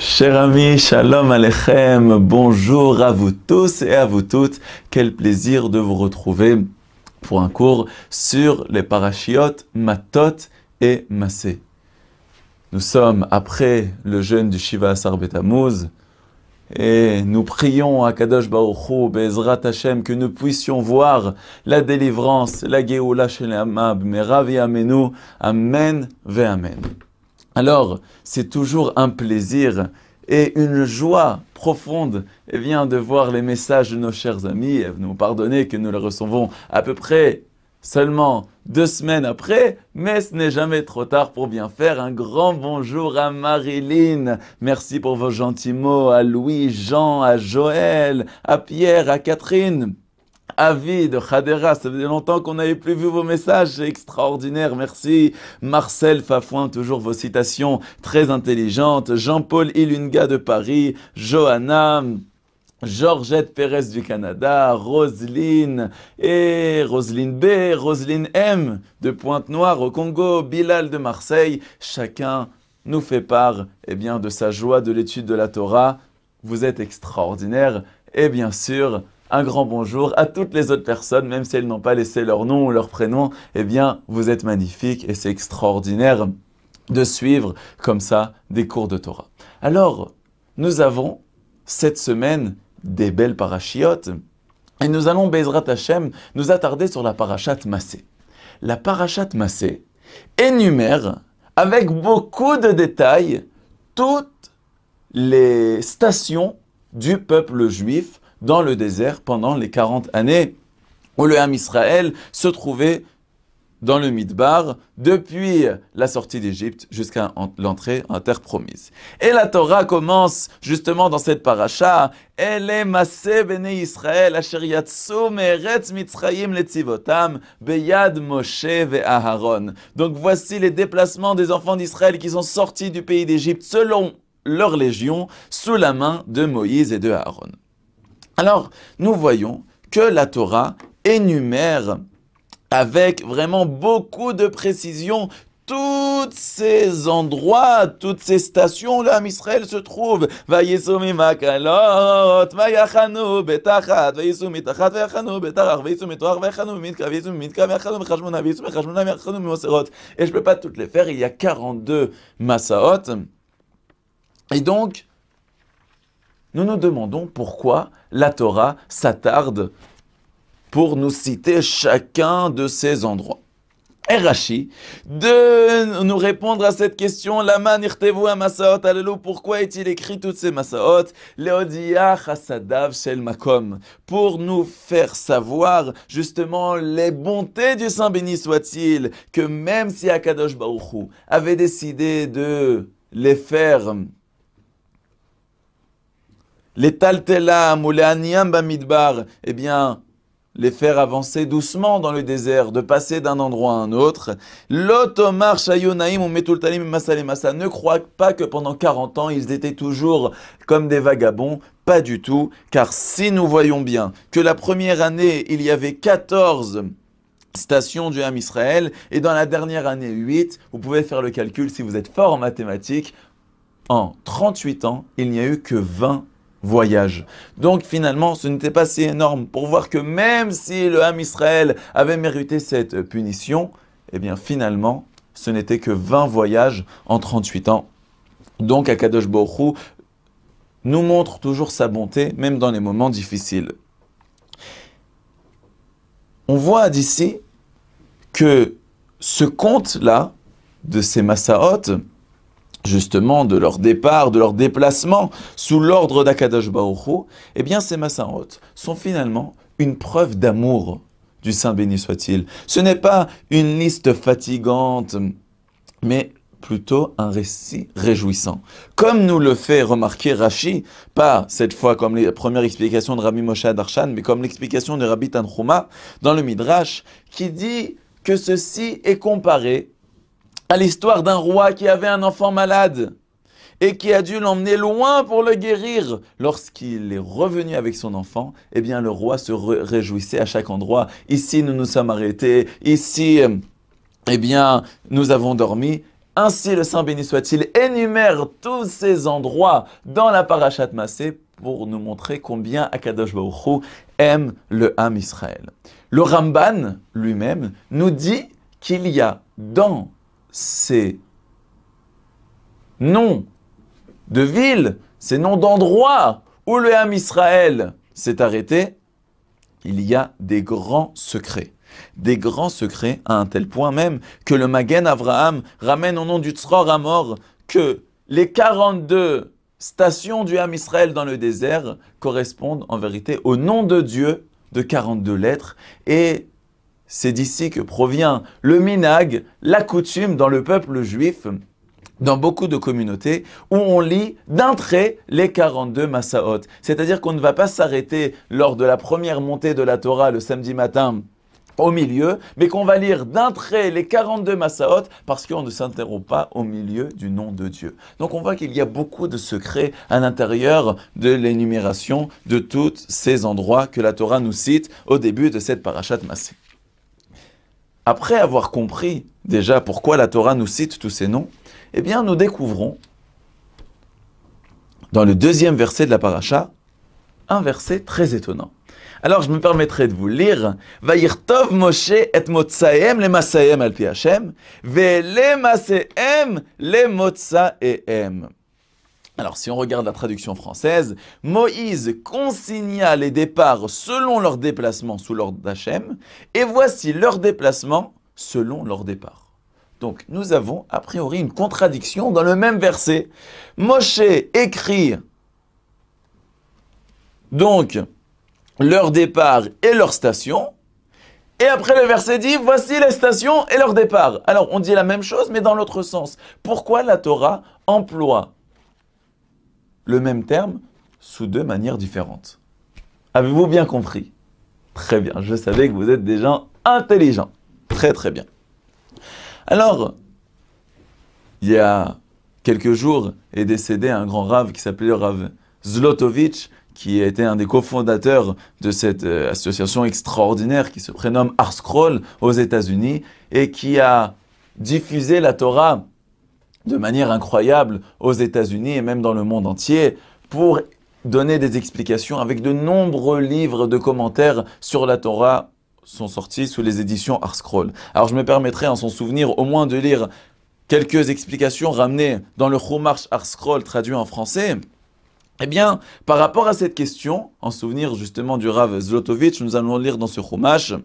Chers amis, shalom alechem, bonjour à vous tous et à vous toutes. Quel plaisir de vous retrouver pour un cours sur les parachiotes Matot et Massé. Nous sommes après le jeûne du Shiva Sarbetamuz et nous prions à Kadosh Baruch Bezrat Hashem, que nous puissions voir la délivrance, la Geoula chez Meravi Amen ve Amen alors c'est toujours un plaisir et une joie profonde et eh de voir les messages de nos chers amis. Nous pardonner que nous les recevons à peu près seulement deux semaines après, mais ce n'est jamais trop tard pour bien faire. Un grand bonjour à Marilyn. Merci pour vos gentils mots, à Louis, Jean, à Joël, à Pierre, à Catherine. Avis de Khadera, ça faisait longtemps qu'on n'avait plus vu vos messages, c'est extraordinaire, merci. Marcel Fafouin, toujours vos citations très intelligentes. Jean-Paul Ilunga de Paris, Johanna, Georgette Pérez du Canada, Roselyne et Roselyne B, Roselyne M de Pointe-Noire au Congo, Bilal de Marseille, chacun nous fait part eh bien, de sa joie de l'étude de la Torah. Vous êtes extraordinaire et bien sûr, un grand bonjour à toutes les autres personnes, même si elles n'ont pas laissé leur nom ou leur prénom, eh bien, vous êtes magnifiques et c'est extraordinaire de suivre comme ça des cours de Torah. Alors, nous avons cette semaine des belles parachiotes et nous allons, Bezrat Hashem, nous attarder sur la parachate massée. La parachate massée énumère avec beaucoup de détails toutes les stations du peuple juif dans le désert pendant les 40 années où le Ham Israël se trouvait dans le Midbar depuis la sortie d'Égypte jusqu'à l'entrée en terre promise. Et la Torah commence justement dans cette paracha. Elle est Israël, mitzrayim beyad Moshe ve'aharon. Donc voici les déplacements des enfants d'Israël qui sont sortis du pays d'Égypte selon leur légion sous la main de Moïse et de Aaron. Alors, nous voyons que la Torah énumère avec vraiment beaucoup de précision tous ces endroits, toutes ces stations là, Israël se trouve. Et je peux pas toutes les faire, il y a 42 Massaot. Et donc, nous nous demandons pourquoi la Torah s'attarde pour nous citer chacun de ces endroits. Et de nous répondre à cette question, Lama à allélu pourquoi est-il écrit toutes ces masaot Leodia chasadav shel makom, pour nous faire savoir justement les bontés du Saint béni soit-il, que même si Akadosh Hu avait décidé de les faire les taltelam ou les aniam bamidbar, eh bien, les faire avancer doucement dans le désert, de passer d'un endroit à un autre. L'automarche shayonaim ou metultalim masalemasa ne croit pas que pendant 40 ans ils étaient toujours comme des vagabonds. Pas du tout, car si nous voyons bien que la première année, il y avait 14 stations du Ham Israël, et dans la dernière année 8, vous pouvez faire le calcul si vous êtes fort en mathématiques, en 38 ans, il n'y a eu que 20 voyage. Donc finalement, ce n'était pas si énorme pour voir que même si le Ham Israël avait mérité cette punition, eh bien finalement, ce n'était que 20 voyages en 38 ans. Donc Akadosh Borou nous montre toujours sa bonté, même dans les moments difficiles. On voit d'ici que ce compte là de ces massahotes, justement de leur départ, de leur déplacement sous l'ordre d'Akadosh Baruch eh bien ces Massarot sont finalement une preuve d'amour du Saint béni soit-il. Ce n'est pas une liste fatigante, mais plutôt un récit réjouissant. Comme nous le fait remarquer Rashi, pas cette fois comme la première explication de Rabbi Moshe Adarshan, mais comme l'explication de Rabbi Tanchuma dans le Midrash, qui dit que ceci est comparé à l'histoire d'un roi qui avait un enfant malade et qui a dû l'emmener loin pour le guérir. Lorsqu'il est revenu avec son enfant, eh bien le roi se réjouissait à chaque endroit. Ici, nous nous sommes arrêtés. Ici, eh bien, nous avons dormi. Ainsi, le Saint béni soit-il énumère tous ces endroits dans la parachat Massé pour nous montrer combien Akadosh Baruch aime le âme Israël. Le Ramban lui-même nous dit qu'il y a dans ces noms de villes, ces noms d'endroits où le Ham Israël s'est arrêté, il y a des grands secrets. Des grands secrets à un tel point même que le Magen Avraham ramène au nom du Tzror Amor que les 42 stations du Ham Israël dans le désert correspondent en vérité au nom de Dieu de 42 lettres et c'est d'ici que provient le minag, la coutume dans le peuple juif, dans beaucoup de communautés, où on lit d'un trait les 42 Massaot. C'est-à-dire qu'on ne va pas s'arrêter lors de la première montée de la Torah le samedi matin au milieu, mais qu'on va lire d'un trait les 42 Massaot parce qu'on ne s'interrompt pas au milieu du nom de Dieu. Donc on voit qu'il y a beaucoup de secrets à l'intérieur de l'énumération de tous ces endroits que la Torah nous cite au début de cette parachat Massé. Après avoir compris déjà pourquoi la Torah nous cite tous ces noms, eh bien nous découvrons dans le deuxième verset de la paracha un verset très étonnant. Alors je me permettrai de vous lire tov Moshe et motsaem le masaem al ve le le motsaem. Alors si on regarde la traduction française, Moïse consigna les départs selon leur déplacement sous l'ordre d'Hachem, et voici leur déplacement selon leur départ. Donc nous avons a priori une contradiction dans le même verset. Moshe écrit donc leur départ et leur station. Et après le verset dit, voici les stations et leur départ. Alors on dit la même chose mais dans l'autre sens. Pourquoi la Torah emploie le même terme sous deux manières différentes. Avez-vous bien compris Très bien, je savais que vous êtes des gens intelligents. Très très bien. Alors, il y a quelques jours est décédé un grand rave qui s'appelait Rav Zlotowicz, Zlotovitch, qui était un des cofondateurs de cette euh, association extraordinaire qui se prénomme Arscroll aux États-Unis et qui a diffusé la Torah de manière incroyable aux États-Unis et même dans le monde entier pour donner des explications avec de nombreux livres de commentaires sur la Torah sont sortis sous les éditions Arscroll. Alors je me permettrai en son souvenir au moins de lire quelques explications ramenées dans le Chumash Arscroll traduit en français. Eh bien, par rapport à cette question, en souvenir justement du Rav Zlotovitch, nous allons lire dans ce Chumash «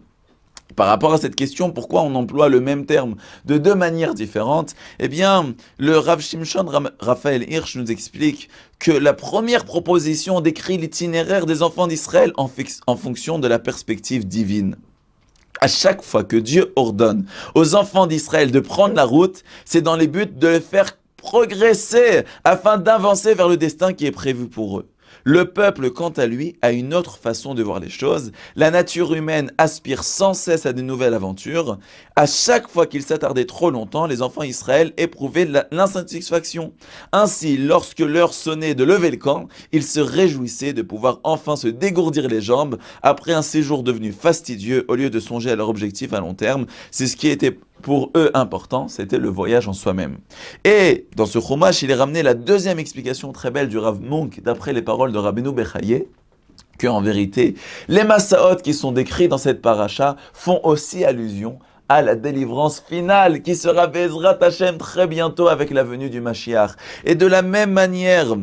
par rapport à cette question, pourquoi on emploie le même terme de deux manières différentes Eh bien, le Rav Shimshon Raphaël Hirsch nous explique que la première proposition décrit l'itinéraire des enfants d'Israël en, en fonction de la perspective divine. À chaque fois que Dieu ordonne aux enfants d'Israël de prendre la route, c'est dans les buts de les faire progresser afin d'avancer vers le destin qui est prévu pour eux. Le peuple, quant à lui, a une autre façon de voir les choses. La nature humaine aspire sans cesse à de nouvelles aventures. À chaque fois qu'ils s'attardaient trop longtemps, les enfants d'Israël éprouvaient l'insatisfaction. Ainsi, lorsque l'heure sonnait de lever le camp, ils se réjouissaient de pouvoir enfin se dégourdir les jambes après un séjour devenu fastidieux au lieu de songer à leur objectif à long terme. C'est ce qui était pour eux important, c'était le voyage en soi-même. Et dans ce chumash, il est ramené la deuxième explication très belle du Rav Monk, d'après les paroles de Rabbeinu Bechaye, que en vérité, les massaot qui sont décrits dans cette paracha font aussi allusion à la délivrance finale qui sera Bezrat Tachem très bientôt avec la venue du Mashiach. Et de la même manière,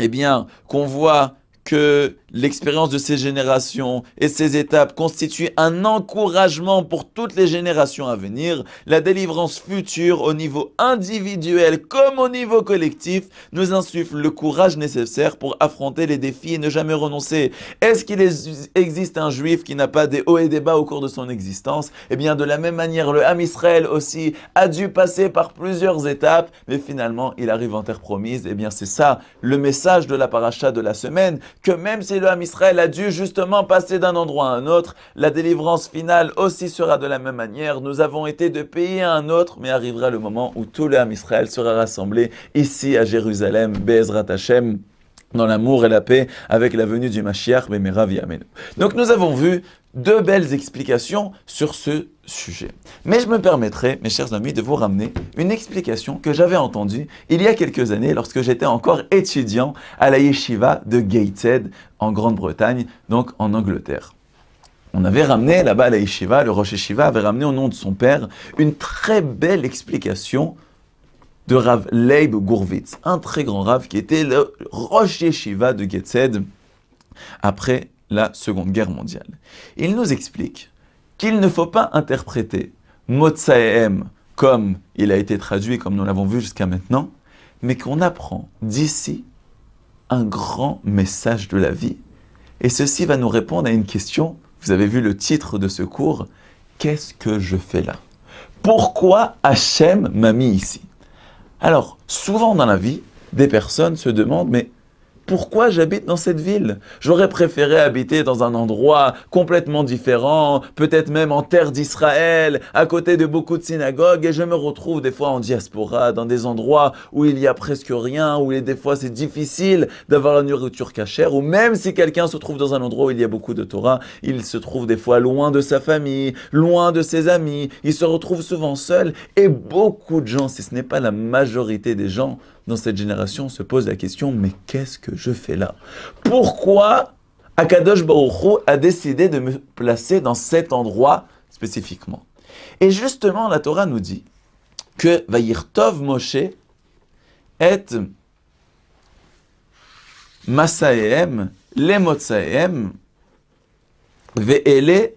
eh bien, qu'on voit que L'expérience de ces générations et ces étapes constitue un encouragement pour toutes les générations à venir. La délivrance future au niveau individuel comme au niveau collectif nous insuffle le courage nécessaire pour affronter les défis et ne jamais renoncer. Est-ce qu'il existe un juif qui n'a pas des hauts et des bas au cours de son existence Eh bien, de la même manière, le Ham Israël aussi a dû passer par plusieurs étapes, mais finalement, il arrive en terre promise. Eh bien, c'est ça le message de la paracha de la semaine, que même si le Israël a dû justement passer d'un endroit à un autre, la délivrance finale aussi sera de la même manière. Nous avons été de pays à un autre, mais arrivera le moment où tout le âme Israël sera rassemblé ici à Jérusalem, Bezrat Hashem dans l'amour et la paix avec la venue du Mashiach, via Yamen. Donc nous avons vu deux belles explications sur ce sujet. Mais je me permettrai, mes chers amis, de vous ramener une explication que j'avais entendue il y a quelques années lorsque j'étais encore étudiant à la yeshiva de Gateshead en Grande-Bretagne, donc en Angleterre. On avait ramené là-bas à la yeshiva, le Rosh Yeshiva avait ramené au nom de son père une très belle explication de Rav Leib Gourvitz, un très grand Rav qui était le rocher Yeshiva de Getzed après la Seconde Guerre mondiale. Il nous explique qu'il ne faut pas interpréter Motzaem comme il a été traduit, comme nous l'avons vu jusqu'à maintenant, mais qu'on apprend d'ici un grand message de la vie. Et ceci va nous répondre à une question, vous avez vu le titre de ce cours, qu'est-ce que je fais là Pourquoi Hachem m'a mis ici alors, souvent dans la vie, des personnes se demandent, mais pourquoi j'habite dans cette ville J'aurais préféré habiter dans un endroit complètement différent, peut-être même en terre d'Israël, à côté de beaucoup de synagogues, et je me retrouve des fois en diaspora, dans des endroits où il n'y a presque rien, où des fois c'est difficile d'avoir la nourriture cachère, ou même si quelqu'un se trouve dans un endroit où il y a beaucoup de Torah, il se trouve des fois loin de sa famille, loin de ses amis, il se retrouve souvent seul, et beaucoup de gens, si ce n'est pas la majorité des gens, dans cette génération se pose la question mais qu'est-ce que je fais là Pourquoi Akadosh Baruch Hu a décidé de me placer dans cet endroit spécifiquement Et justement, la Torah nous dit que Vayirtov Moshe est Masaem, Lemotsaem, Ve'ele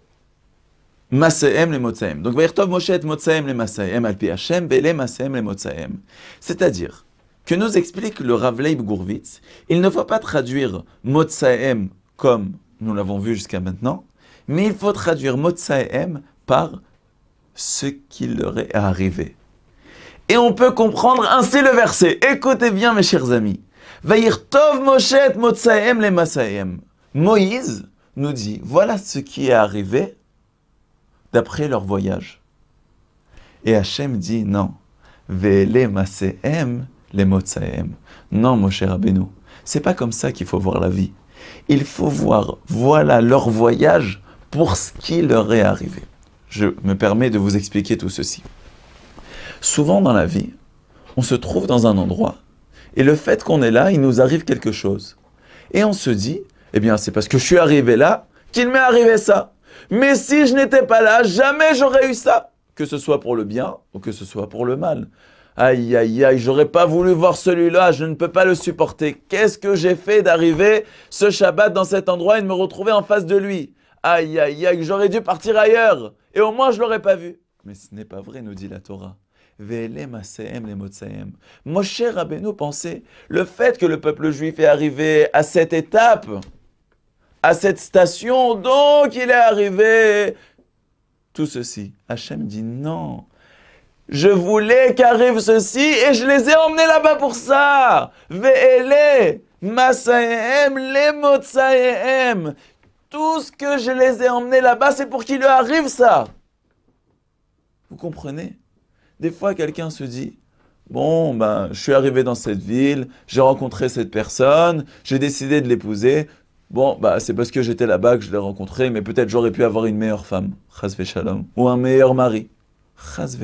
Masaem le Motsaem. Donc, tov Moshe et Motsaem le Masaem, Alpi Hashem, Vele Masaem le Motsaem. C'est-à-dire que nous explique le Rav Leib Gourvitz, il ne faut pas traduire Motsaem comme nous l'avons vu jusqu'à maintenant, mais il faut traduire Motsaem par ce qui leur est arrivé. Et on peut comprendre ainsi le verset. Écoutez bien mes chers amis. Vaïr Tov Moshet le Moïse nous dit, voilà ce qui est arrivé d'après leur voyage. Et Hachem dit, non, Vele Masaem les mots Saem. Non, mon cher ce c'est pas comme ça qu'il faut voir la vie. Il faut voir, voilà leur voyage pour ce qui leur est arrivé. Je me permets de vous expliquer tout ceci. Souvent dans la vie, on se trouve dans un endroit et le fait qu'on est là, il nous arrive quelque chose. Et on se dit, eh bien, c'est parce que je suis arrivé là qu'il m'est arrivé ça. Mais si je n'étais pas là, jamais j'aurais eu ça, que ce soit pour le bien ou que ce soit pour le mal. Aïe, aïe, aïe, j'aurais pas voulu voir celui-là, je ne peux pas le supporter. Qu'est-ce que j'ai fait d'arriver ce Shabbat dans cet endroit et de me retrouver en face de lui Aïe, aïe, aïe, j'aurais dû partir ailleurs. Et au moins, je l'aurais pas vu. Mais ce n'est pas vrai, nous dit la Torah. Moshe Rabbeinu pensait, le fait que le peuple juif est arrivé à cette étape, à cette station, donc il est arrivé. Tout ceci, Hachem dit non, je voulais qu'arrive ceci et je les ai emmenés là-bas pour ça. les mots lemotsaehem. Tout ce que je les ai emmenés là-bas, c'est pour qu'il leur arrive ça. Vous comprenez Des fois, quelqu'un se dit Bon, ben, je suis arrivé dans cette ville, j'ai rencontré cette personne, j'ai décidé de l'épouser. Bon, bah, c'est parce que j'étais là-bas que je l'ai rencontré, mais peut-être j'aurais pu avoir une meilleure femme, shalom, ou un meilleur mari. Chas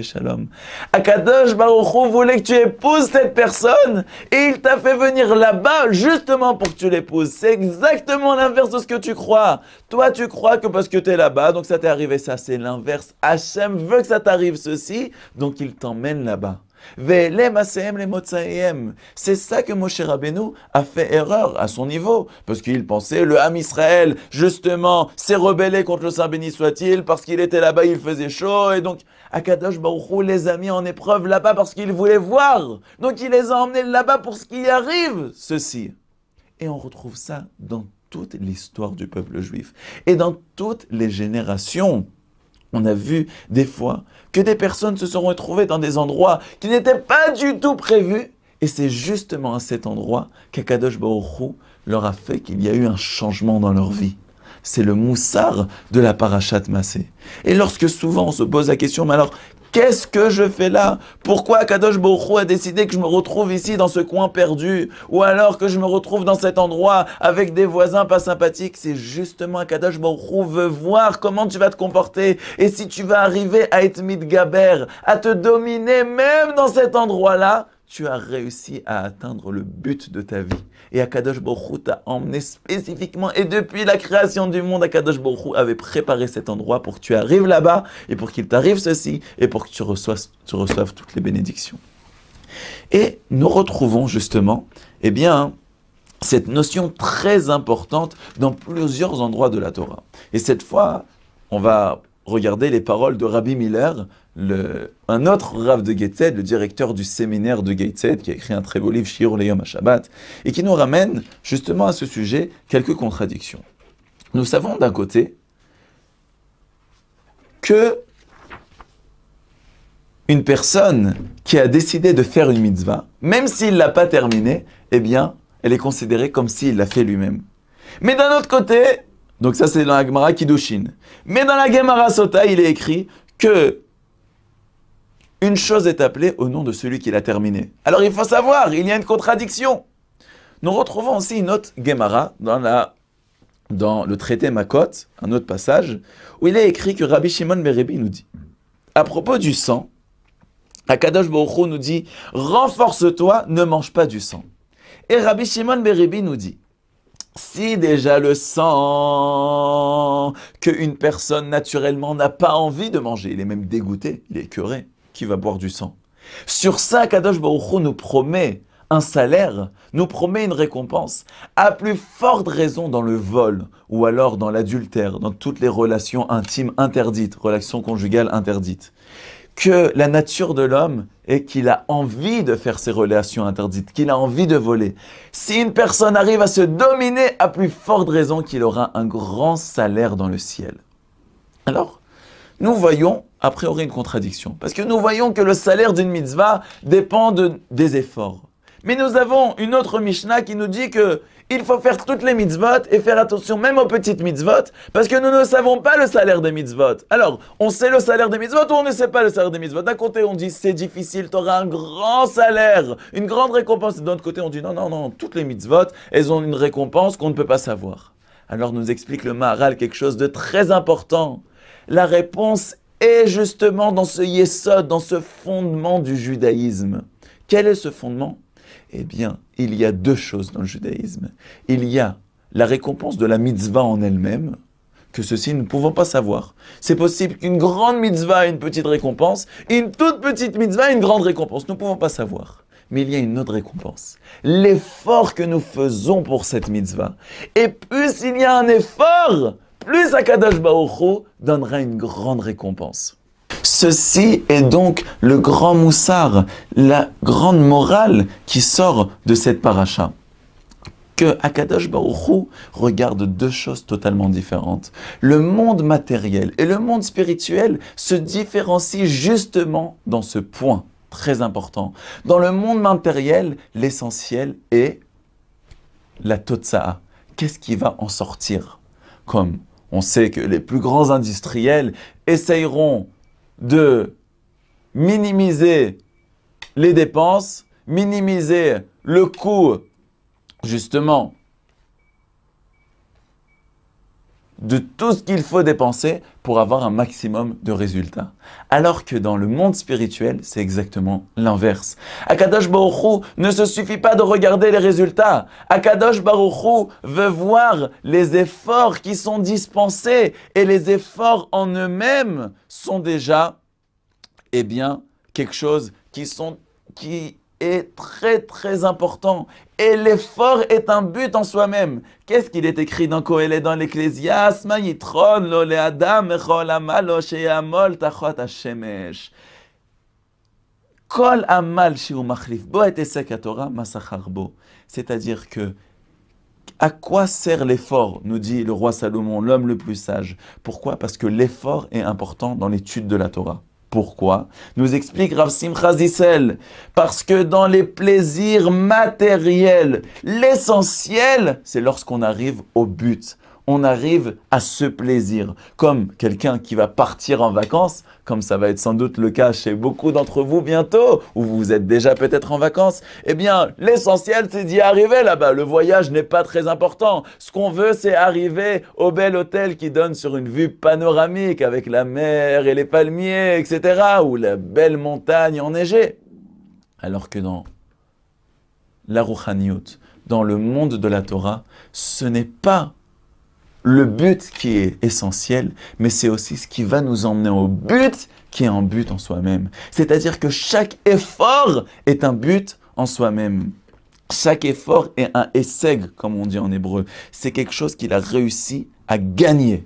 Akadosh Baruchou voulait que tu épouses cette personne et il t'a fait venir là-bas justement pour que tu l'épouses. C'est exactement l'inverse de ce que tu crois. Toi, tu crois que parce que tu es là-bas, donc ça t'est arrivé ça. C'est l'inverse. Hachem veut que ça t'arrive ceci, donc il t'emmène là-bas. C'est ça que Moshe Rabbeinu a fait erreur à son niveau, parce qu'il pensait le Ham Israël, justement, s'est rebellé contre le Saint béni soit-il, parce qu'il était là-bas, il faisait chaud, et donc Akadosh Baruch les a mis en épreuve là-bas parce qu'il voulait voir, donc il les a emmenés là-bas pour ce qui arrive, ceci. Et on retrouve ça dans toute l'histoire du peuple juif, et dans toutes les générations. On a vu des fois que des personnes se sont retrouvées dans des endroits qui n'étaient pas du tout prévus. Et c'est justement à cet endroit qu'Akadosh Baruchou leur a fait qu'il y a eu un changement dans leur vie. C'est le moussard de la parachat massée Et lorsque souvent on se pose la question, mais alors Qu'est-ce que je fais là Pourquoi Kadosh Borou a décidé que je me retrouve ici dans ce coin perdu Ou alors que je me retrouve dans cet endroit avec des voisins pas sympathiques C'est justement Kadosh Borou veut voir comment tu vas te comporter et si tu vas arriver à être Midgaber, à te dominer même dans cet endroit-là tu as réussi à atteindre le but de ta vie. Et Akadosh Baruch t'a emmené spécifiquement. Et depuis la création du monde, Akadosh Baruch avait préparé cet endroit pour que tu arrives là-bas et pour qu'il t'arrive ceci et pour que tu reçoives, tu reçoives toutes les bénédictions. Et nous retrouvons justement, eh bien, cette notion très importante dans plusieurs endroits de la Torah. Et cette fois, on va regarder les paroles de Rabbi Miller un autre Rav de Gaitzed, le directeur du séminaire de Gaitzed, qui a écrit un très beau livre, Shir Leyom Shabbat, et qui nous ramène justement à ce sujet quelques contradictions. Nous savons d'un côté que une personne qui a décidé de faire une mitzvah, même s'il ne l'a pas terminée, eh bien, elle est considérée comme s'il l'a fait lui-même. Mais d'un autre côté, donc ça c'est dans la Gemara Kiddushin, mais dans la Gemara Sota, il est écrit que une chose est appelée au nom de celui qui l'a terminée. Alors il faut savoir, il y a une contradiction. Nous retrouvons aussi une autre Gemara dans, la, dans le traité Makot, un autre passage, où il est écrit que Rabbi Shimon Berebi nous dit, à propos du sang, Akadosh Baruch nous dit, renforce-toi, ne mange pas du sang. Et Rabbi Shimon Berebi nous dit, si déjà le sang qu'une personne naturellement n'a pas envie de manger, il est même dégoûté, il est écœuré, va boire du sang. Sur ça, Kadosh Baruch nous promet un salaire, nous promet une récompense, à plus forte raison dans le vol ou alors dans l'adultère, dans toutes les relations intimes interdites, relations conjugales interdites, que la nature de l'homme est qu'il a envie de faire ces relations interdites, qu'il a envie de voler. Si une personne arrive à se dominer, à plus forte raison qu'il aura un grand salaire dans le ciel. Alors, nous voyons a priori une contradiction. Parce que nous voyons que le salaire d'une mitzvah dépend de, des efforts. Mais nous avons une autre Mishnah qui nous dit que il faut faire toutes les mitzvot et faire attention même aux petites mitzvot parce que nous ne savons pas le salaire des mitzvot. Alors, on sait le salaire des mitzvot ou on ne sait pas le salaire des mitzvot. D'un côté, on dit c'est difficile, tu auras un grand salaire, une grande récompense. Et d'un autre côté, on dit non, non, non, toutes les mitzvot, elles ont une récompense qu'on ne peut pas savoir. Alors nous explique le Maharal quelque chose de très important. La réponse et justement dans ce yesod, dans ce fondement du judaïsme. Quel est ce fondement Eh bien, il y a deux choses dans le judaïsme. Il y a la récompense de la mitzvah en elle-même, que ceci nous ne pouvons pas savoir. C'est possible qu'une grande mitzvah ait une petite récompense, une toute petite mitzvah ait une grande récompense. Nous ne pouvons pas savoir. Mais il y a une autre récompense. L'effort que nous faisons pour cette mitzvah. Et plus il y a un effort, plus Akadosh Baruch donnera une grande récompense. Ceci est donc le grand moussard, la grande morale qui sort de cette paracha. Que Akadosh Baruch regarde deux choses totalement différentes. Le monde matériel et le monde spirituel se différencient justement dans ce point très important. Dans le monde matériel, l'essentiel est la totsa. Qu'est-ce qui va en sortir comme on sait que les plus grands industriels essayeront de minimiser les dépenses, minimiser le coût, justement, de tout ce qu'il faut dépenser pour avoir un maximum de résultats. Alors que dans le monde spirituel, c'est exactement l'inverse. Akadosh Baruchou ne se suffit pas de regarder les résultats. Akadosh Baruchou veut voir les efforts qui sont dispensés et les efforts en eux-mêmes sont déjà, eh bien, quelque chose qui sont qui est très très important. Et l'effort est un but en soi-même. Qu'est-ce qu'il est écrit dans Kohelet, dans le adam bo Torah C'est-à-dire que à quoi sert l'effort nous dit le roi Salomon, l'homme le plus sage. Pourquoi Parce que l'effort est important dans l'étude de la Torah. Pourquoi Nous explique Rav Simcha Parce que dans les plaisirs matériels, l'essentiel, c'est lorsqu'on arrive au but on arrive à ce plaisir. Comme quelqu'un qui va partir en vacances, comme ça va être sans doute le cas chez beaucoup d'entre vous bientôt, ou vous êtes déjà peut-être en vacances, eh bien, l'essentiel, c'est d'y arriver là-bas. Le voyage n'est pas très important. Ce qu'on veut, c'est arriver au bel hôtel qui donne sur une vue panoramique avec la mer et les palmiers, etc., ou la belle montagne enneigée. Alors que dans la Rouhaniout, dans le monde de la Torah, ce n'est pas le but qui est essentiel, mais c'est aussi ce qui va nous emmener au but qui est un but en soi-même. C'est-à-dire que chaque effort est un but en soi-même. Chaque effort est un essai, comme on dit en hébreu. C'est quelque chose qu'il a réussi à gagner.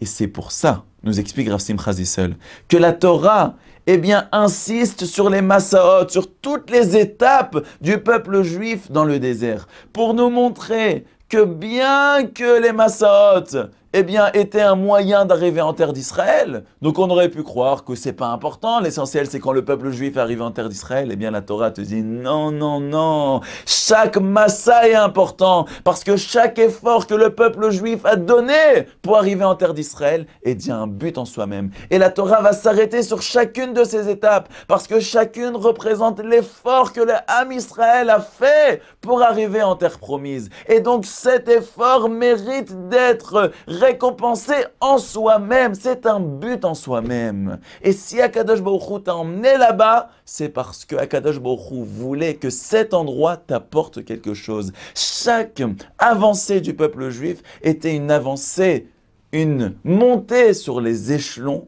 Et c'est pour ça, nous explique Rav Chazisel, que la Torah, eh bien, insiste sur les massaot, sur toutes les étapes du peuple juif dans le désert, pour nous montrer que bien que les massottes eh bien, était un moyen d'arriver en terre d'Israël. Donc on aurait pu croire que c'est pas important. L'essentiel, c'est quand le peuple juif arrive en terre d'Israël, Et eh bien la Torah te dit non, non, non. Chaque massa est important parce que chaque effort que le peuple juif a donné pour arriver en terre d'Israël est déjà un but en soi-même. Et la Torah va s'arrêter sur chacune de ces étapes parce que chacune représente l'effort que le Israël a fait pour arriver en terre promise. Et donc cet effort mérite d'être récompenser en soi-même. C'est un but en soi-même. Et si Akadosh Baruch t'a emmené là-bas, c'est parce que Akadosh Borou voulait que cet endroit t'apporte quelque chose. Chaque avancée du peuple juif était une avancée, une montée sur les échelons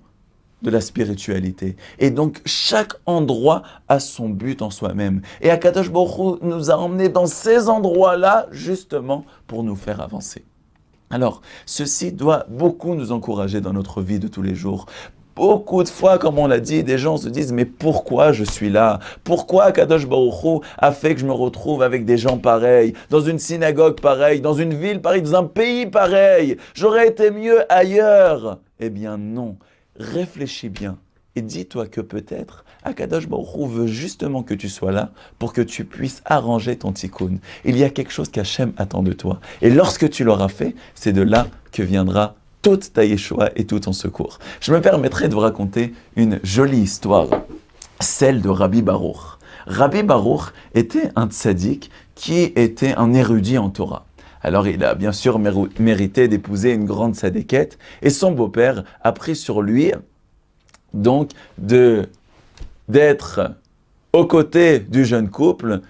de la spiritualité. Et donc chaque endroit a son but en soi-même. Et Akadosh Baruch nous a emmenés dans ces endroits-là justement pour nous faire avancer. Alors, ceci doit beaucoup nous encourager dans notre vie de tous les jours. Beaucoup de fois, comme on l'a dit, des gens se disent mais pourquoi je suis là Pourquoi Kadosh Baruch a fait que je me retrouve avec des gens pareils, dans une synagogue pareille, dans une ville pareille, dans un pays pareil J'aurais été mieux ailleurs. Eh bien non, réfléchis bien. Et dis-toi que peut-être Akadosh Baruch veut justement que tu sois là pour que tu puisses arranger ton tikkun. Il y a quelque chose qu'Hachem attend de toi. Et lorsque tu l'auras fait, c'est de là que viendra toute ta Yeshua et tout ton secours. Je me permettrai de vous raconter une jolie histoire, celle de Rabbi Baruch. Rabbi Baruch était un tzaddik qui était un érudit en Torah. Alors il a bien sûr mérité d'épouser une grande sadéquette et son beau-père a pris sur lui donc de d'être aux côtés du jeune couple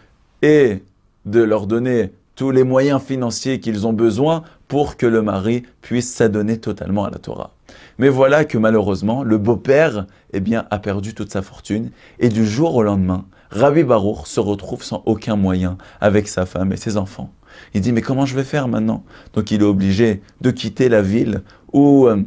et de leur donner tous les moyens financiers qu'ils ont besoin pour que le mari puisse s'adonner totalement à la Torah. Mais voilà que malheureusement, le beau-père eh bien, a perdu toute sa fortune et du jour au lendemain, Rabbi Baruch se retrouve sans aucun moyen avec sa femme et ses enfants. Il dit mais comment je vais faire maintenant Donc il est obligé de quitter la ville où euh,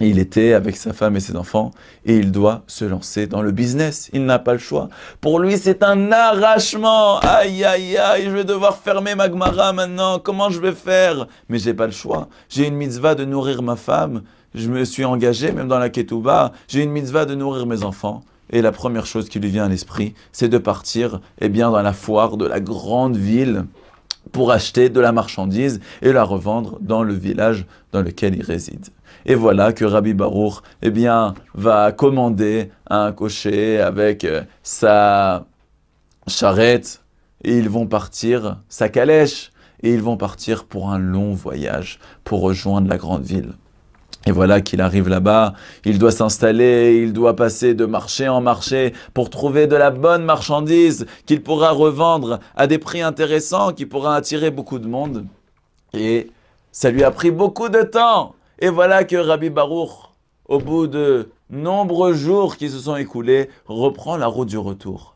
il était avec sa femme et ses enfants et il doit se lancer dans le business. Il n'a pas le choix. Pour lui, c'est un arrachement. Aïe, aïe, aïe, je vais devoir fermer ma Gmara maintenant. Comment je vais faire Mais j'ai pas le choix. J'ai une mitzvah de nourrir ma femme. Je me suis engagé, même dans la Ketouba. J'ai une mitzvah de nourrir mes enfants. Et la première chose qui lui vient à l'esprit, c'est de partir, eh bien, dans la foire de la grande ville pour acheter de la marchandise et la revendre dans le village dans lequel il réside. Et voilà que Rabbi Baruch eh bien, va commander un cocher avec euh, sa charrette et ils vont partir, sa calèche, et ils vont partir pour un long voyage pour rejoindre la grande ville. Et voilà qu'il arrive là-bas, il doit s'installer, il doit passer de marché en marché pour trouver de la bonne marchandise qu'il pourra revendre à des prix intéressants, qui pourra attirer beaucoup de monde. Et ça lui a pris beaucoup de temps. Et voilà que Rabbi Baruch, au bout de nombreux jours qui se sont écoulés, reprend la route du retour.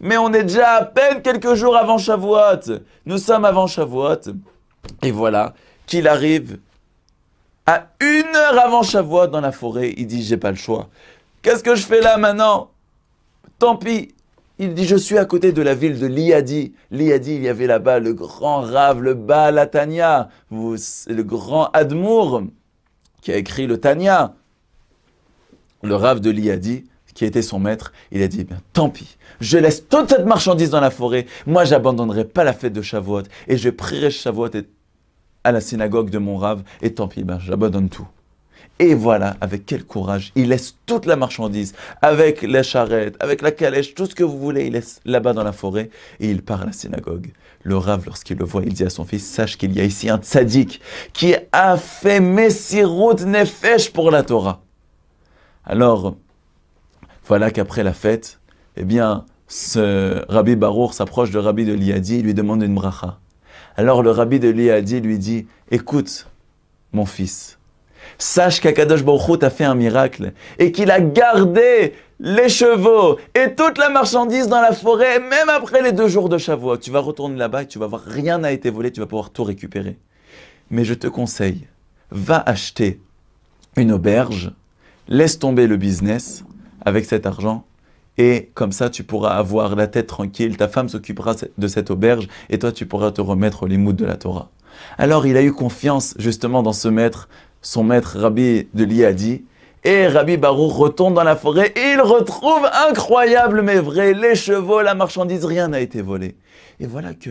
Mais on est déjà à peine quelques jours avant Shavuot. Nous sommes avant Shavuot. Et voilà qu'il arrive à une heure avant Shavuot dans la forêt, il dit, j'ai pas le choix. Qu'est-ce que je fais là maintenant Tant pis. Il dit, je suis à côté de la ville de Liadi. Liadi, il y avait là-bas le grand Rav, le Baal c'est le grand Admour, qui a écrit le Tania. Le Rav de Liadi, qui était son maître, il a dit, bien, tant pis, je laisse toute cette marchandise dans la forêt, moi j'abandonnerai pas la fête de Shavuot, et je prierai Shavuot et à la synagogue de mon rave, et tant pis, ben, j'abandonne tout. Et voilà, avec quel courage, il laisse toute la marchandise, avec la charrette, avec la calèche, tout ce que vous voulez, il laisse là-bas dans la forêt, et il part à la synagogue. Le rave, lorsqu'il le voit, il dit à son fils, sache qu'il y a ici un tzaddik qui a fait Messirut Nefesh pour la Torah. Alors, voilà qu'après la fête, eh bien, ce Rabbi Barour s'approche de Rabbi de Liadi et lui demande une bracha. Alors le rabbi de Liadi lui dit, écoute, mon fils, sache qu'Akadosh Baruch t'a fait un miracle et qu'il a gardé les chevaux et toute la marchandise dans la forêt, même après les deux jours de Shavuot. Tu vas retourner là-bas et tu vas voir, rien n'a été volé, tu vas pouvoir tout récupérer. Mais je te conseille, va acheter une auberge, laisse tomber le business avec cet argent et comme ça tu pourras avoir la tête tranquille, ta femme s'occupera de cette auberge et toi tu pourras te remettre aux moutes de la Torah. Alors il a eu confiance justement dans ce maître, son maître Rabbi de Liadi, et Rabbi Barou retourne dans la forêt et il retrouve, incroyable mais vrai, les chevaux, la marchandise, rien n'a été volé. Et voilà que,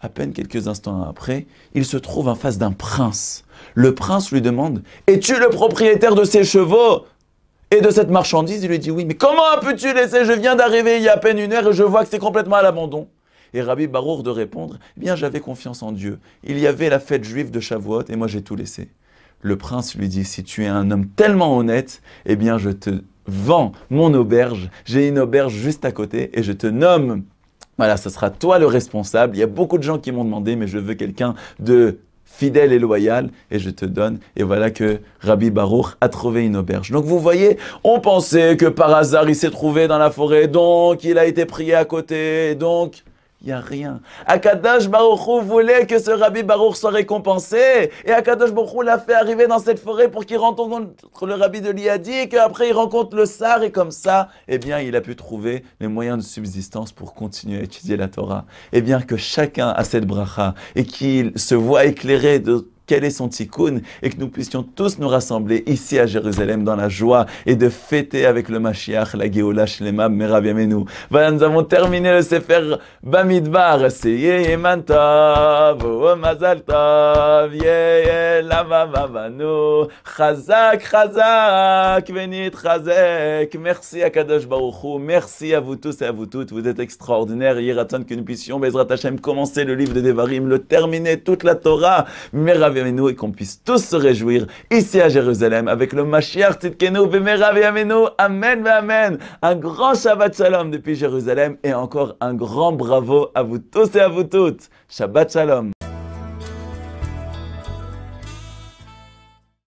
à peine quelques instants après, il se trouve en face d'un prince. Le prince lui demande Es-tu le propriétaire de ces chevaux de cette marchandise. Il lui dit, oui, mais comment peux-tu laisser Je viens d'arriver il y a à peine une heure et je vois que c'est complètement à l'abandon. Et Rabbi Barour de répondre, eh bien j'avais confiance en Dieu. Il y avait la fête juive de Shavuot et moi j'ai tout laissé. Le prince lui dit, si tu es un homme tellement honnête, eh bien je te vends mon auberge. J'ai une auberge juste à côté et je te nomme voilà, ce sera toi le responsable. Il y a beaucoup de gens qui m'ont demandé, mais je veux quelqu'un de fidèle et loyal, et je te donne. Et voilà que Rabbi Baruch a trouvé une auberge. Donc vous voyez, on pensait que par hasard il s'est trouvé dans la forêt, donc il a été prié à côté, donc il n'y a rien. Akadash Baruchou voulait que ce Rabbi Baruch soit récompensé. Et Akadash Baruchou l'a fait arriver dans cette forêt pour qu'il rencontre le Rabbi de Liadi et qu'après il rencontre le Sar. Et comme ça, eh bien, il a pu trouver les moyens de subsistance pour continuer à étudier la Torah. Eh bien, que chacun a cette bracha et qu'il se voit éclairé de quel est son tikkun et que nous puissions tous nous rassembler ici à Jérusalem dans la joie et de fêter avec le Mashiach la Geoula Shlema Meraviamenu. Voilà, nous avons terminé le Sefer Bamidbar. C'est Yeman Tov, oh Mazal Tov, Chazak, Chazak, Venit chazak Merci à Kadosh Baruchou, merci à vous tous et à vous toutes. Vous êtes extraordinaires. Yeraton que nous puissions, Bezrat Hashem, commencer le livre de Devarim, le terminer, toute la Torah et qu'on puisse tous se réjouir ici à Jérusalem avec le Mashiach Tzidkenu Amen, ben Amen. Un grand Shabbat Shalom depuis Jérusalem et encore un grand bravo à vous tous et à vous toutes. Shabbat Shalom.